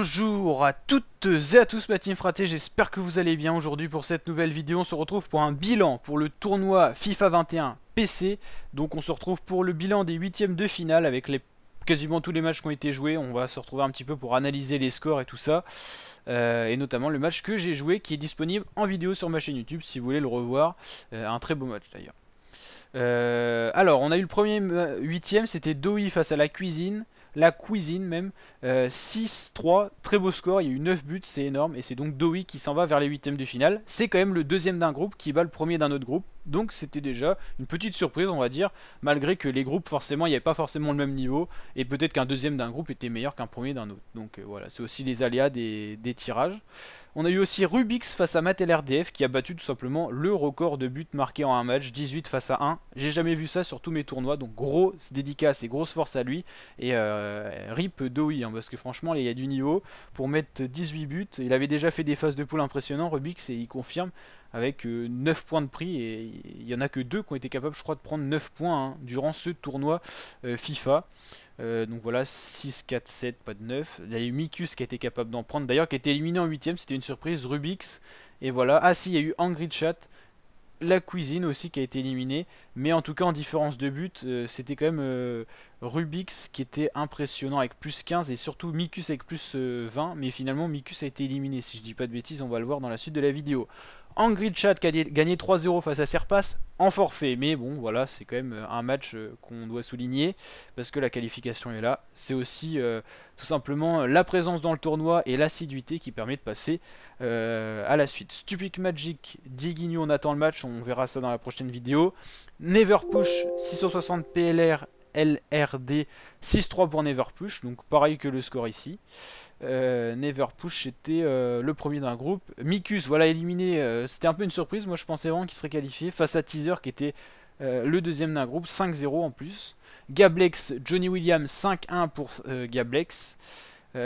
Bonjour à toutes et à tous ma team j'espère que vous allez bien aujourd'hui pour cette nouvelle vidéo. On se retrouve pour un bilan pour le tournoi FIFA 21 PC. Donc on se retrouve pour le bilan des huitièmes de finale avec les quasiment tous les matchs qui ont été joués. On va se retrouver un petit peu pour analyser les scores et tout ça. Euh, et notamment le match que j'ai joué qui est disponible en vidéo sur ma chaîne YouTube si vous voulez le revoir. Euh, un très beau match d'ailleurs. Euh, alors, on a eu le premier euh, huitième, c'était Doi face à la cuisine. La cuisine même. 6-3, euh, très beau score, il y a eu 9 buts, c'est énorme. Et c'est donc Doi qui s'en va vers les huitièmes de finale. C'est quand même le deuxième d'un groupe qui bat le premier d'un autre groupe. Donc c'était déjà une petite surprise, on va dire, malgré que les groupes, forcément, il n'y avait pas forcément le même niveau, et peut-être qu'un deuxième d'un groupe était meilleur qu'un premier d'un autre. Donc voilà, c'est aussi les aléas des, tirages. On a eu aussi Rubix face à Mattel RDF qui a battu tout simplement le record de buts marqués en un match, 18 face à 1, j'ai jamais vu ça sur tous mes tournois, donc grosse dédicace et grosse force à lui. Et euh, rip Dowie, hein, parce que franchement, il y a du niveau. Pour mettre 18 buts, il avait déjà fait des phases de poule impressionnantes, Rubix, et il confirme avec 9 euh, points de prix. Et il y en a que 2 qui ont été capables, je crois, de prendre 9 points hein, durant ce tournoi euh, FIFA. donc voilà, 6, 4, 7, pas de 9. Il y a eu Mikus qui a été capable d'en prendre, d'ailleurs, qui a été éliminé en 8ème, c'était une surprise. Rubix, et voilà. Ah si, il y a eu Angry Chat la cuisine aussi qui a été éliminée. Mais en tout cas, en différence de but, euh, c'était quand même euh, Rubix qui était impressionnant avec plus 15 et surtout Mikus avec plus 20. Euh, Mais finalement, Mikus a été éliminé. Si je dis pas de bêtises, on va le voir dans la suite de la vidéo. Angry Chat qui a gagné 3-0 face à Serpas en forfait. Mais bon, voilà, c'est quand même euh, un match euh, qu'on doit souligner parce que la qualification est là. C'est aussi euh, tout simplement la présence dans le tournoi et l'assiduité qui permet de passer à la suite. Stupid Magic, Dieguigno, on attend le match, on verra ça dans la prochaine vidéo. Never Push, 660 PLR, LRD, 6-3 pour Never Push. Donc pareil que le score ici. Euh, Never Push était euh, le premier d'un groupe. Mikus, voilà, éliminé. Euh, c'était un peu une surprise. Moi, je pensais vraiment qu'il serait qualifié face à Teaser qui était le deuxième d'un groupe, 5-0 en plus. Gablex, Johnny Williams, 5-1 pour Gablex. qui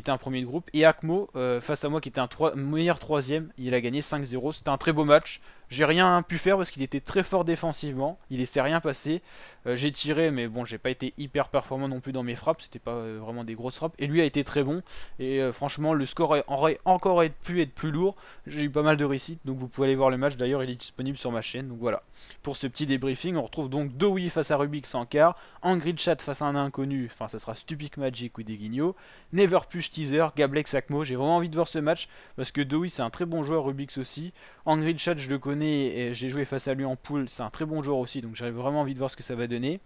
était un premier de groupe, et Acmo face à moi qui était un 3, meilleur troisième, il a gagné 5-0. C'était un très beau match, j'ai rien pu faire parce qu'il était très fort défensivement, il s'est rien passé euh, j'ai tiré, mais bon, j'ai pas été hyper performant non plus dans mes frappes, c'était pas euh, vraiment des grosses frappes. Et lui a été très bon, et euh, franchement, le score aurait encore pu être plus lourd. J'ai eu pas mal de réussites, donc vous pouvez aller voir le match, d'ailleurs, il est disponible sur ma chaîne. Donc voilà, pour ce petit débriefing, on retrouve donc Dowie face à Rubik sans quart, Angry Chat face à un inconnu, enfin, ça sera Stupid Magic ou Deguigno, Never Push Teaser, Gablex Akmo J'ai vraiment envie de voir ce match parce que Dowie c'est un très bon joueur, rubix aussi. Angry Chat, je le connais et j'ai joué face à lui en poule, c'est un très bon joueur aussi, donc j'avais vraiment envie de voir ce que ça va donner.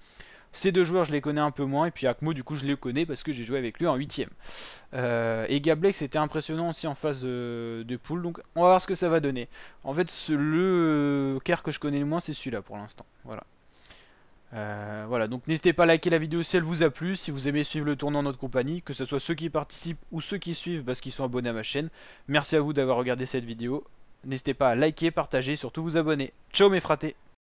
Ces deux joueurs, je les connais un peu moins, et puis Akmo, du coup, je les connais parce que j'ai joué avec lui en 8 euh, Et Gablex c'était impressionnant aussi en phase de, de, poule, donc on va voir ce que ça va donner. En fait, le car que je connais le moins, c'est celui-là pour l'instant. Voilà. Euh, voilà, donc n'hésitez pas à liker la vidéo si elle vous a plu, si vous aimez suivre le tournoi en notre compagnie, que ce soit ceux qui participent ou ceux qui suivent parce qu'ils sont abonnés à ma chaîne. Merci à vous d'avoir regardé cette vidéo, N'hésitez pas à liker, partager, surtout vous abonner. Ciao mes fratés